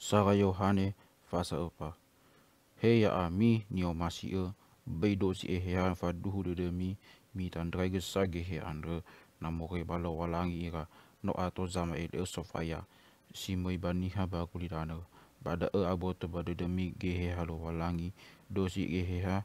Sara Johane fasa opa. Heya a mi ni o masi e, bei dosi e hea fa duhu de mi, mi tan drege sage he andre, na more ba lo walangi ira, no ato zama e leo sofaya, si mo iba niha ba kulidana, ba da e abote ba de mi ge he halo walangi, dosi e hea,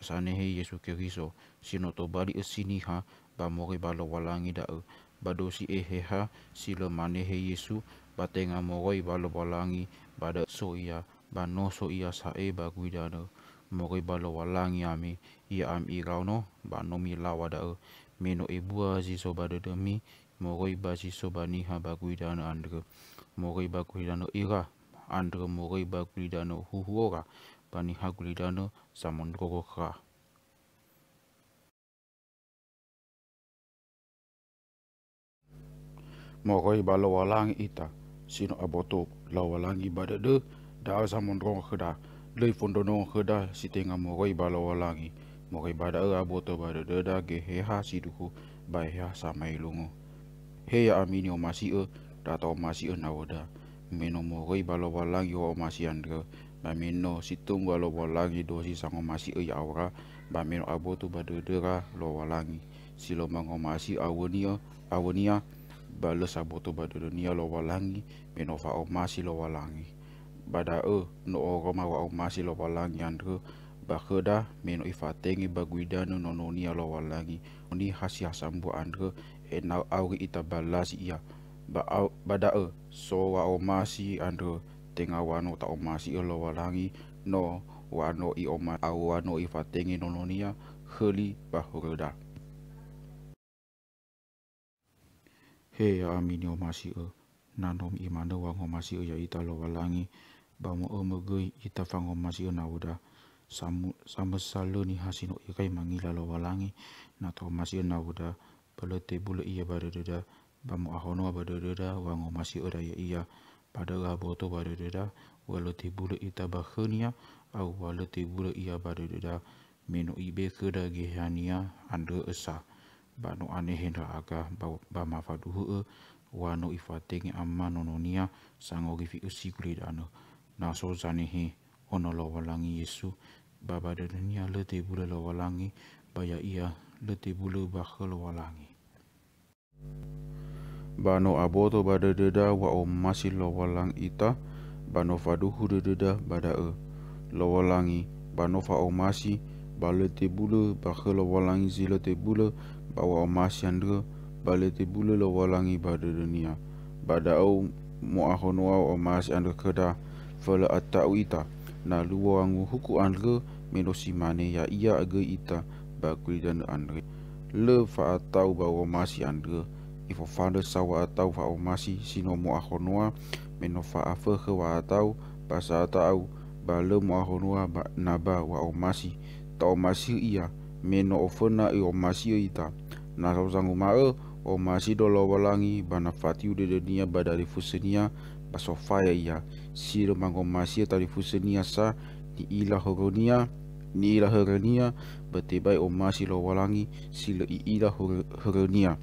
sane he yesu keriso, si no to bali e siniha, ba more ba lo walangi da e, badosi eheha silo manehe Yesu batenga mogoi balo balangi bada so ia ba no so ia sa e ba guidano mogoi balo walangi ami ia am i rauno ba no mi lawa dao meno e bua ziso bada demi mogoi ba ziso ba niha ba guidano andre mogoi ba guidano ira andre mogoi ba guidano huhuora ba niha guidano samondrogo kraa Morai balo walang ita, sino aboto lau walang i bade de, da zaman rong keda, lei fondono keda si tengah morai balo walang i, morai bade er aboto bade de da geheha si duku, baiha samai lungo. ya amini o masih e, da tau masih e nawoda, meno morai balo walang i o masih andre, ba meno si tung balo walang i dosi sang e ya o masih e yaura, ba meno aboto bade de ra lau walang i. Silo mangomasi awonia, awonia, balas saboto bada dunia lo walangi meno fa o masi lo walangi bada e no o roma wa o masi lo walangi andre bakeda meno ifa tengi baguida no no nia lo walangi oni hasi hasambu andre e na au ita balas ia ba bada e so wa o masi andre tenga e wa no ta o masi lo walangi no wa no i o ma au wa no ifa tengi no no nia heli bahurudah he ya amini o masi e na nom wa ngom masi e ya ita lo walangi ba mo e mo ita fa ngom masi e na uda samu sama salu ni hasino i kai mangi lo walangi na to masi e na uda pelo te bulu i ya ba de da ba mo ahono ba de da wa ngom masi da e ya iya pada ga boto ba de da walu te bulu ita ba khunia au walu te bulu iya ba de da meno ibe be gehania ande esa ba aneh hendak he ra aga ba ba ma fa du he wa no i fa te amma no sang o fi usi kuri da no ono lo yesu baba ba de nia le te ia le te bu le ba he lo wa aboto ba de wa o masi lo ita ba faduhu fa du hu de de da ba da e lo wa fa o masi ba le le ba he lo wa le bawa emas yang dia balik di bulu lawalangi pada dunia. Badau muahon wau emas yang dia kedah fala atta'wita na luangu huku anda menosi mana ya ia aga ita bakuli dan anda. Le fa'atau bahawa emas yang dia ifo fanda sawa atau fa'o masi sino muahon wau menofa afa kewa atau pasa atau bala muahon wau naba wau masi tau masih ia meno ofena iyo masih ita na rau zangu ma'a o masi do lo walangi bana fatiu de de nia badari fusenia baso faya ia siro mango masi tari fusenia sa di ila horonia, ni ila hogonia bete bai o masi lo walangi sila i ila hogonia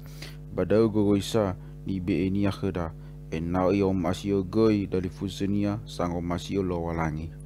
badau go isa ni be enia khada en nau i o masi o goi dari fusenia sango masi lo walangi